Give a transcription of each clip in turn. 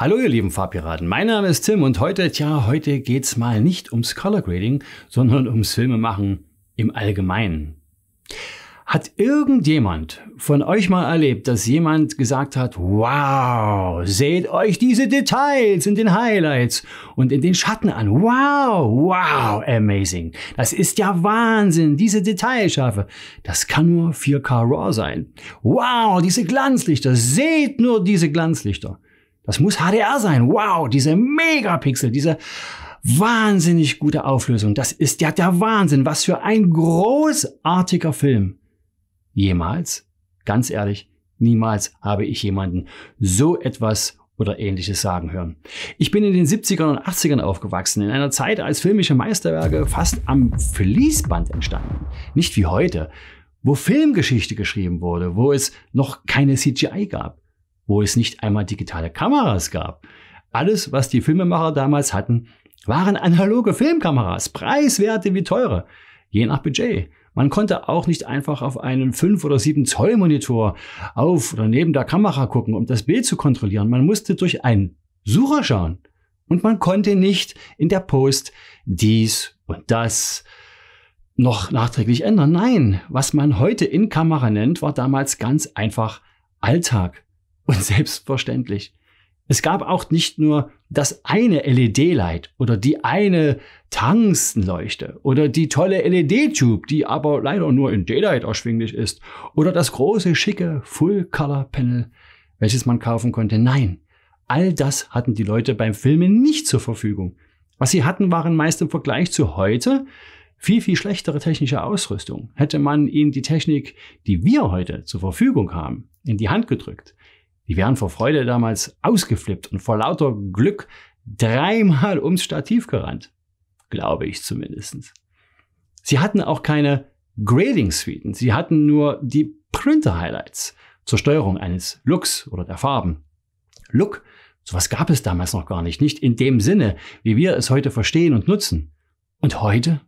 Hallo ihr lieben Farbpiraten, mein Name ist Tim und heute, tja, heute geht's mal nicht ums Color Grading, sondern ums Filmemachen im Allgemeinen. Hat irgendjemand von euch mal erlebt, dass jemand gesagt hat, wow, seht euch diese Details in den Highlights und in den Schatten an. Wow, wow, amazing. Das ist ja Wahnsinn, diese Detailschärfe. Das kann nur 4K RAW sein. Wow, diese Glanzlichter, seht nur diese Glanzlichter. Das muss HDR sein. Wow, diese Megapixel, diese wahnsinnig gute Auflösung. Das ist ja der Wahnsinn. Was für ein großartiger Film. Jemals, ganz ehrlich, niemals habe ich jemanden so etwas oder ähnliches sagen hören. Ich bin in den 70ern und 80ern aufgewachsen, in einer Zeit, als filmische Meisterwerke fast am Fließband entstanden. Nicht wie heute, wo Filmgeschichte geschrieben wurde, wo es noch keine CGI gab wo es nicht einmal digitale Kameras gab. Alles, was die Filmemacher damals hatten, waren analoge Filmkameras, preiswerte wie teure, je nach Budget. Man konnte auch nicht einfach auf einen 5 oder 7 Zoll Monitor auf oder neben der Kamera gucken, um das Bild zu kontrollieren. Man musste durch einen Sucher schauen und man konnte nicht in der Post dies und das noch nachträglich ändern. Nein, was man heute in Kamera nennt, war damals ganz einfach Alltag und selbstverständlich. Es gab auch nicht nur das eine LED-Light oder die eine Tangstenleuchte oder die tolle LED-Tube, die aber leider nur in Daylight erschwinglich ist oder das große schicke Full-Color-Panel, welches man kaufen konnte. Nein, all das hatten die Leute beim Filmen nicht zur Verfügung. Was sie hatten, waren meist im Vergleich zu heute viel, viel schlechtere technische Ausrüstung. Hätte man ihnen die Technik, die wir heute zur Verfügung haben, in die Hand gedrückt, die wären vor Freude damals ausgeflippt und vor lauter Glück dreimal ums Stativ gerannt. Glaube ich zumindest. Sie hatten auch keine Grading-Suiten. Sie hatten nur die Printer-Highlights zur Steuerung eines Looks oder der Farben. Look, sowas gab es damals noch gar nicht. Nicht in dem Sinne, wie wir es heute verstehen und nutzen. Und heute?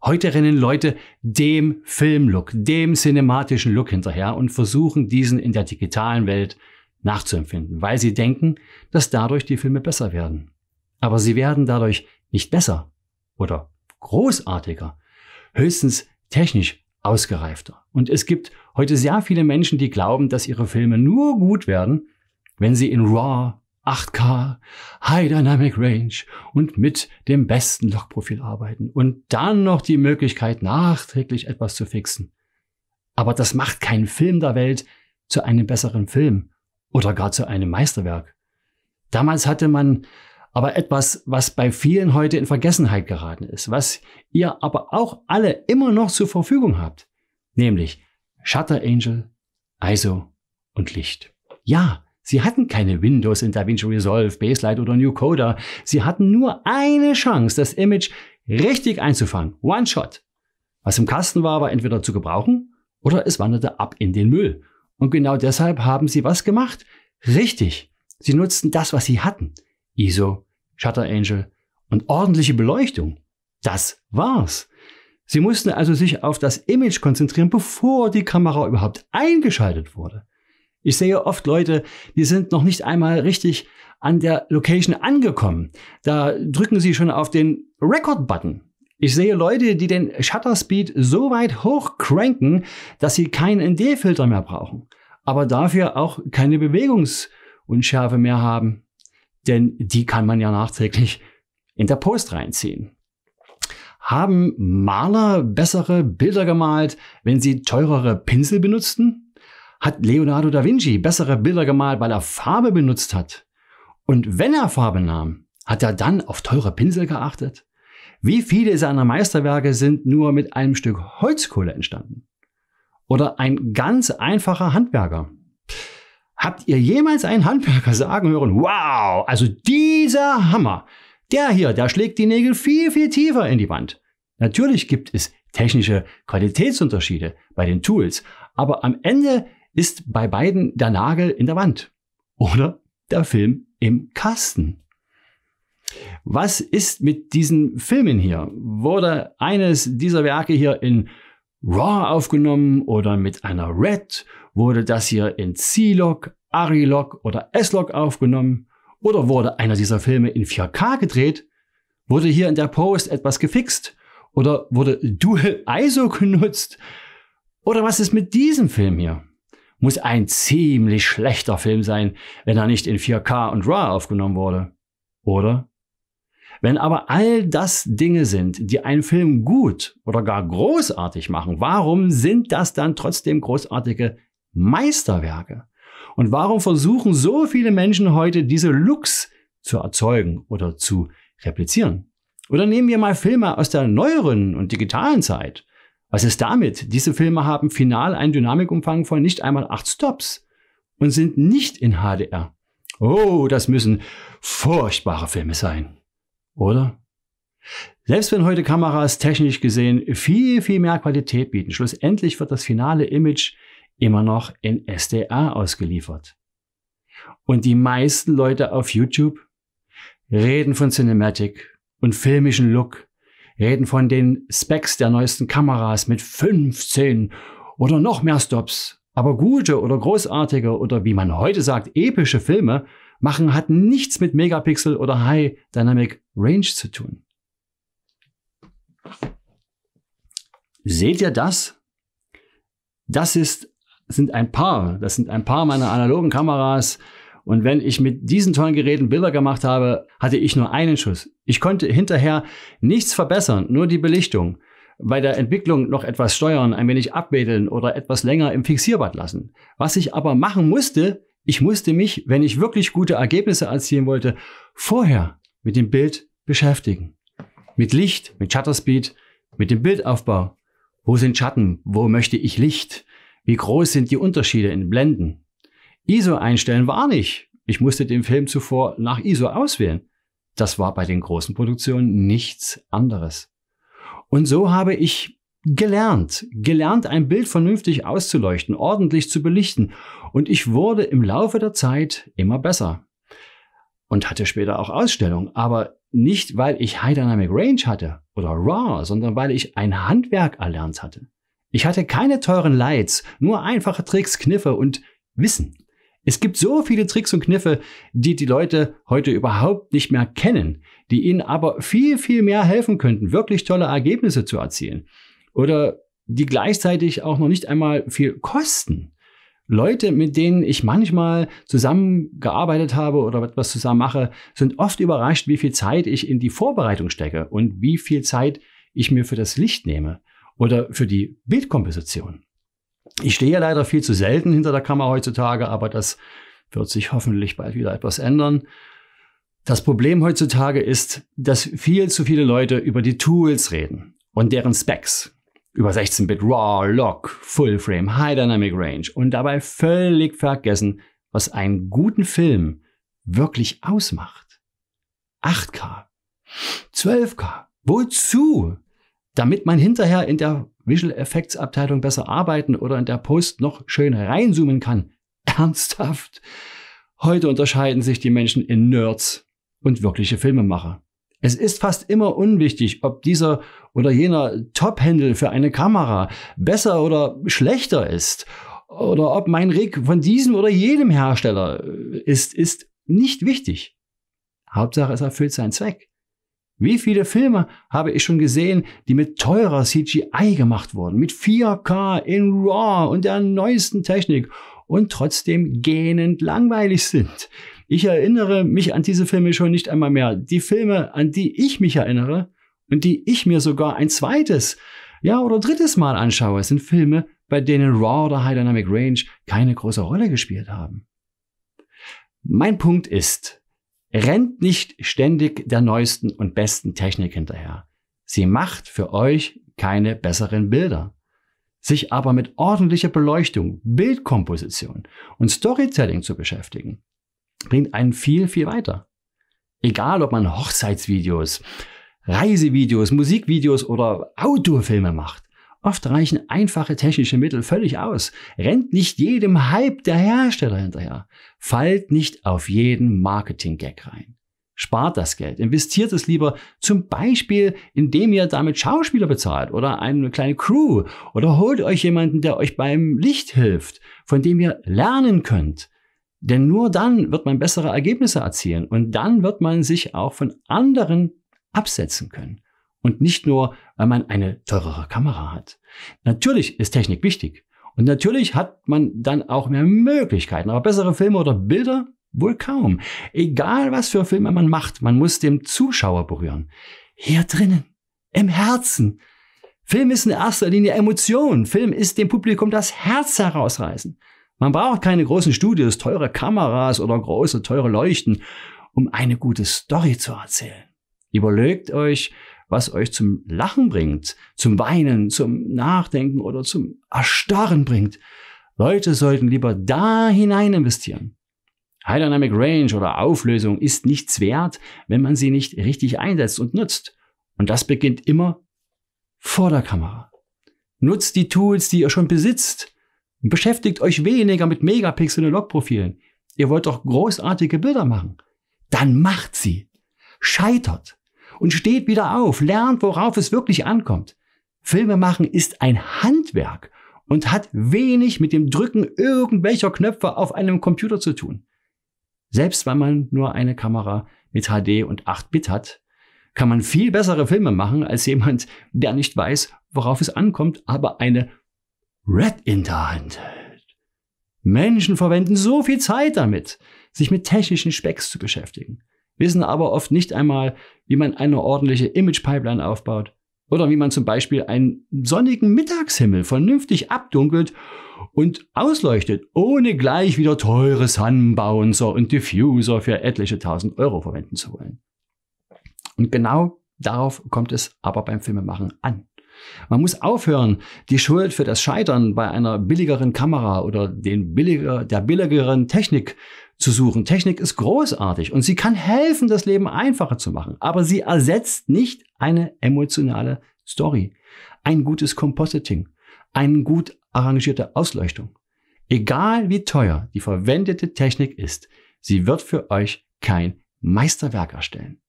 Heute rennen Leute dem Filmlook, dem cinematischen Look hinterher und versuchen diesen in der digitalen Welt nachzuempfinden, weil sie denken, dass dadurch die Filme besser werden. Aber sie werden dadurch nicht besser oder großartiger, höchstens technisch ausgereifter. Und es gibt heute sehr viele Menschen, die glauben, dass ihre Filme nur gut werden, wenn sie in RAW 8K, High Dynamic Range und mit dem besten Logprofil arbeiten und dann noch die Möglichkeit, nachträglich etwas zu fixen. Aber das macht keinen Film der Welt zu einem besseren Film oder gar zu einem Meisterwerk. Damals hatte man aber etwas, was bei vielen heute in Vergessenheit geraten ist, was ihr aber auch alle immer noch zur Verfügung habt, nämlich Shutter Angel, ISO und Licht. Ja, Sie hatten keine Windows in DaVinci Resolve, Baselight oder New Coder. Sie hatten nur eine Chance, das Image richtig einzufangen. One Shot. Was im Kasten war, war entweder zu gebrauchen oder es wanderte ab in den Müll. Und genau deshalb haben sie was gemacht? Richtig. Sie nutzten das, was sie hatten. ISO, Shutter Angel und ordentliche Beleuchtung. Das war's. Sie mussten also sich auf das Image konzentrieren, bevor die Kamera überhaupt eingeschaltet wurde. Ich sehe oft Leute, die sind noch nicht einmal richtig an der Location angekommen. Da drücken sie schon auf den Record-Button. Ich sehe Leute, die den Shutter Speed so weit hoch cranken, dass sie keinen ND-Filter mehr brauchen, aber dafür auch keine Bewegungsunschärfe mehr haben. Denn die kann man ja nachträglich in der Post reinziehen. Haben Maler bessere Bilder gemalt, wenn sie teurere Pinsel benutzten? hat Leonardo da Vinci bessere Bilder gemalt, weil er Farbe benutzt hat. Und wenn er Farbe nahm, hat er dann auf teure Pinsel geachtet? Wie viele seiner Meisterwerke sind nur mit einem Stück Holzkohle entstanden? Oder ein ganz einfacher Handwerker? Habt ihr jemals einen Handwerker sagen hören, wow, also dieser Hammer, der hier, der schlägt die Nägel viel, viel tiefer in die Wand. Natürlich gibt es technische Qualitätsunterschiede bei den Tools, aber am Ende ist bei beiden der Nagel in der Wand oder der Film im Kasten. Was ist mit diesen Filmen hier? Wurde eines dieser Werke hier in RAW aufgenommen oder mit einer RED? Wurde das hier in C-Log, ARRI-Log oder S-Log aufgenommen? Oder wurde einer dieser Filme in 4K gedreht? Wurde hier in der Post etwas gefixt? Oder wurde Dual ISO genutzt? Oder was ist mit diesem Film hier? muss ein ziemlich schlechter Film sein, wenn er nicht in 4K und RAW aufgenommen wurde. Oder? Wenn aber all das Dinge sind, die einen Film gut oder gar großartig machen, warum sind das dann trotzdem großartige Meisterwerke? Und warum versuchen so viele Menschen heute diese Lux zu erzeugen oder zu replizieren? Oder nehmen wir mal Filme aus der neueren und digitalen Zeit. Was ist damit? Diese Filme haben final einen Dynamikumfang von nicht einmal acht Stops und sind nicht in HDR. Oh, das müssen furchtbare Filme sein. Oder? Selbst wenn heute Kameras technisch gesehen viel, viel mehr Qualität bieten, schlussendlich wird das finale Image immer noch in SDR ausgeliefert. Und die meisten Leute auf YouTube reden von Cinematic und filmischen Look reden von den Specs der neuesten Kameras mit 15 oder noch mehr Stops. Aber gute oder großartige oder wie man heute sagt, epische Filme machen hat nichts mit Megapixel oder High Dynamic Range zu tun. Seht ihr das? Das ist, sind ein paar, das sind ein paar meiner analogen Kameras, und wenn ich mit diesen tollen Geräten Bilder gemacht habe, hatte ich nur einen Schuss. Ich konnte hinterher nichts verbessern, nur die Belichtung. Bei der Entwicklung noch etwas steuern, ein wenig abwedeln oder etwas länger im Fixierbad lassen. Was ich aber machen musste, ich musste mich, wenn ich wirklich gute Ergebnisse erzielen wollte, vorher mit dem Bild beschäftigen. Mit Licht, mit Shutterspeed, mit dem Bildaufbau. Wo sind Schatten? Wo möchte ich Licht? Wie groß sind die Unterschiede in Blenden? ISO einstellen war nicht. Ich musste den Film zuvor nach ISO auswählen. Das war bei den großen Produktionen nichts anderes. Und so habe ich gelernt, gelernt, ein Bild vernünftig auszuleuchten, ordentlich zu belichten. Und ich wurde im Laufe der Zeit immer besser. Und hatte später auch Ausstellungen, aber nicht, weil ich High Dynamic Range hatte oder RAW, sondern weil ich ein Handwerk erlernt hatte. Ich hatte keine teuren Lights, nur einfache Tricks, Kniffe und Wissen. Es gibt so viele Tricks und Kniffe, die die Leute heute überhaupt nicht mehr kennen, die ihnen aber viel, viel mehr helfen könnten, wirklich tolle Ergebnisse zu erzielen. Oder die gleichzeitig auch noch nicht einmal viel kosten. Leute, mit denen ich manchmal zusammengearbeitet habe oder etwas zusammen mache, sind oft überrascht, wie viel Zeit ich in die Vorbereitung stecke und wie viel Zeit ich mir für das Licht nehme oder für die Bildkomposition. Ich stehe ja leider viel zu selten hinter der Kamera heutzutage, aber das wird sich hoffentlich bald wieder etwas ändern. Das Problem heutzutage ist, dass viel zu viele Leute über die Tools reden und deren Specs. Über 16-Bit RAW, Lock, Full Frame, High Dynamic Range und dabei völlig vergessen, was einen guten Film wirklich ausmacht. 8K, 12K, wozu? Damit man hinterher in der Visual Effects Abteilung besser arbeiten oder in der Post noch schön reinzoomen kann. Ernsthaft? Heute unterscheiden sich die Menschen in Nerds und wirkliche Filmemacher. Es ist fast immer unwichtig, ob dieser oder jener top händel für eine Kamera besser oder schlechter ist oder ob mein Rig von diesem oder jenem Hersteller äh, ist, ist nicht wichtig. Hauptsache, es erfüllt seinen Zweck. Wie viele Filme habe ich schon gesehen, die mit teurer CGI gemacht wurden, mit 4K in RAW und der neuesten Technik und trotzdem gähnend langweilig sind? Ich erinnere mich an diese Filme schon nicht einmal mehr. Die Filme, an die ich mich erinnere und die ich mir sogar ein zweites, ja oder drittes Mal anschaue, sind Filme, bei denen RAW oder High Dynamic Range keine große Rolle gespielt haben. Mein Punkt ist, Rennt nicht ständig der neuesten und besten Technik hinterher. Sie macht für euch keine besseren Bilder. Sich aber mit ordentlicher Beleuchtung, Bildkomposition und Storytelling zu beschäftigen, bringt einen viel, viel weiter. Egal, ob man Hochzeitsvideos, Reisevideos, Musikvideos oder Autofilme macht. Oft reichen einfache technische Mittel völlig aus. Rennt nicht jedem Hype der Hersteller hinterher. Fallt nicht auf jeden Marketing-Gag rein. Spart das Geld, investiert es lieber zum Beispiel, indem ihr damit Schauspieler bezahlt oder eine kleine Crew oder holt euch jemanden, der euch beim Licht hilft, von dem ihr lernen könnt. Denn nur dann wird man bessere Ergebnisse erzielen und dann wird man sich auch von anderen absetzen können und nicht nur, weil man eine teurere Kamera hat. Natürlich ist Technik wichtig und natürlich hat man dann auch mehr Möglichkeiten, aber bessere Filme oder Bilder wohl kaum. Egal was für Filme man macht, man muss den Zuschauer berühren. Hier drinnen, im Herzen. Film ist in erster Linie Emotion. Film ist dem Publikum das Herz herausreißen. Man braucht keine großen Studios, teure Kameras oder große, teure Leuchten, um eine gute Story zu erzählen. Überlegt euch, was euch zum Lachen bringt, zum Weinen, zum Nachdenken oder zum Erstarren bringt. Leute sollten lieber da hinein investieren. High Dynamic Range oder Auflösung ist nichts wert, wenn man sie nicht richtig einsetzt und nutzt. Und das beginnt immer vor der Kamera. Nutzt die Tools, die ihr schon besitzt. beschäftigt euch weniger mit Megapixel und Logprofilen. Ihr wollt doch großartige Bilder machen. Dann macht sie. Scheitert und steht wieder auf, lernt, worauf es wirklich ankommt. Filme machen ist ein Handwerk und hat wenig mit dem Drücken irgendwelcher Knöpfe auf einem Computer zu tun. Selbst wenn man nur eine Kamera mit HD und 8-Bit hat, kann man viel bessere Filme machen als jemand, der nicht weiß, worauf es ankommt, aber eine Red in der Hand hält. Menschen verwenden so viel Zeit damit, sich mit technischen Specks zu beschäftigen wissen aber oft nicht einmal, wie man eine ordentliche Image-Pipeline aufbaut oder wie man zum Beispiel einen sonnigen Mittagshimmel vernünftig abdunkelt und ausleuchtet, ohne gleich wieder teure Sunbouncer und Diffuser für etliche tausend Euro verwenden zu wollen. Und genau darauf kommt es aber beim Filmemachen an. Man muss aufhören, die Schuld für das Scheitern bei einer billigeren Kamera oder den billiger, der billigeren Technik zu suchen. Technik ist großartig und sie kann helfen, das Leben einfacher zu machen, aber sie ersetzt nicht eine emotionale Story, ein gutes Compositing, eine gut arrangierte Ausleuchtung. Egal wie teuer die verwendete Technik ist, sie wird für euch kein Meisterwerk erstellen.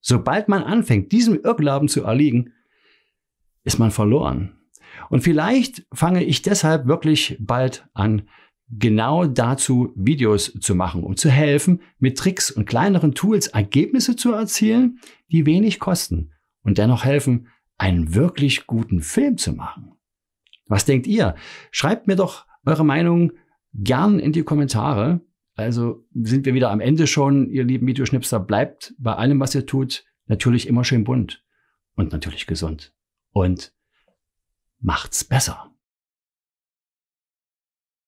Sobald man anfängt, diesem Irrglauben zu erliegen, ist man verloren. Und vielleicht fange ich deshalb wirklich bald an, genau dazu Videos zu machen, um zu helfen, mit Tricks und kleineren Tools Ergebnisse zu erzielen, die wenig kosten und dennoch helfen, einen wirklich guten Film zu machen. Was denkt ihr? Schreibt mir doch eure Meinung gern in die Kommentare. Also sind wir wieder am Ende schon, ihr lieben Videoschnipster. Bleibt bei allem, was ihr tut, natürlich immer schön bunt und natürlich gesund. Und macht's besser.